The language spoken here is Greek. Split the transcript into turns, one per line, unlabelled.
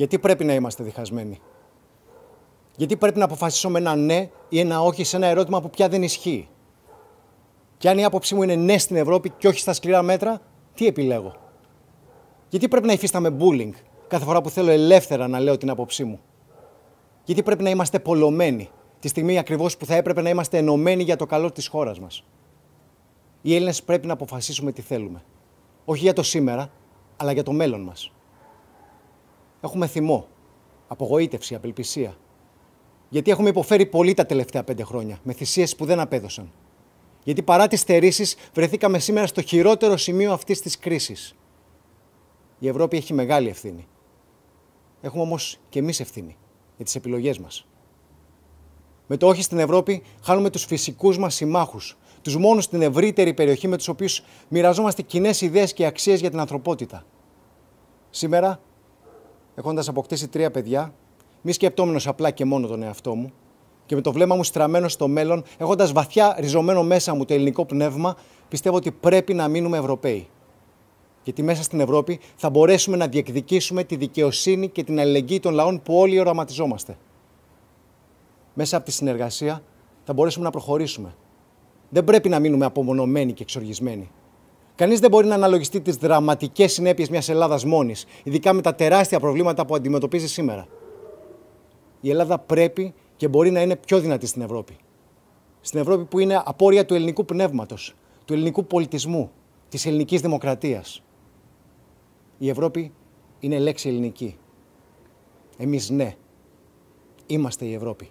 Γιατί πρέπει να είμαστε διχασμένοι. Γιατί πρέπει να αποφασίσουμε ένα ναι ή ένα όχι σε ένα ερώτημα που πια δεν ισχύει. Και αν η άποψή μου είναι ναι στην Ευρώπη και όχι στα σκληρά μέτρα, τι επιλέγω. Γιατί πρέπει να υφίσταμαι bullying κάθε φορά που θέλω ελεύθερα να λέω την άποψή μου. Γιατί πρέπει να είμαστε πολλωμένοι τη στιγμή ακριβώς που θα έπρεπε να είμαστε ενωμένοι για το καλό της χώρας μας. Οι Έλληνες πρέπει να αποφασίσουμε τι θέλουμε. Όχι για το σήμερα, αλλά για το μέλλον μας έχουμε θυμό, απογοήτευση, απελπισία. Γιατί έχουμε υποφέρει πολύ τα τελευταία πέντε χρόνια, με θυσίες που δεν απέδωσαν. Γιατί παρά τις θερήσει, βρεθήκαμε σήμερα στο χειρότερο σημείο αυτής της κρίσης. Η Ευρώπη έχει μεγάλη ευθύνη. Έχουμε όμως και εμείς ευθύνη για τις επιλογές μας. Με το όχι στην Ευρώπη, χάνουμε τους φυσικούς μας συμμάχους, τους μόνους στην ευρύτερη περιοχή με τους οποίους μοιραζόμαστε κοινές ιδέες και αξίες για την ανθρωπότητα. Σήμερα έχοντας αποκτήσει τρία παιδιά, μη σκεπτόμενος απλά και μόνο τον εαυτό μου και με το βλέμμα μου στραμμένο στο μέλλον, έχοντας βαθιά ριζωμένο μέσα μου το ελληνικό πνεύμα, πιστεύω ότι πρέπει να μείνουμε Ευρωπαίοι. Γιατί μέσα στην Ευρώπη θα μπορέσουμε να διεκδικήσουμε τη δικαιοσύνη και την αλληλεγγύη των λαών που όλοι οραματιζόμαστε. Μέσα από τη συνεργασία θα μπορέσουμε να προχωρήσουμε. Δεν πρέπει να μείνουμε απομονωμένοι και εξοργισμένοι. Κανείς δεν μπορεί να αναλογιστεί τις δραματικές συνέπειες μιας Ελλάδας μόνης, ειδικά με τα τεράστια προβλήματα που αντιμετωπίζει σήμερα. Η Ελλάδα πρέπει και μπορεί να είναι πιο δυνατή στην Ευρώπη. Στην Ευρώπη που είναι απόρρια του ελληνικού πνεύματος, του ελληνικού πολιτισμού, της ελληνικής δημοκρατίας. Η Ευρώπη είναι λέξη ελληνική. Εμείς ναι, είμαστε η Ευρώπη.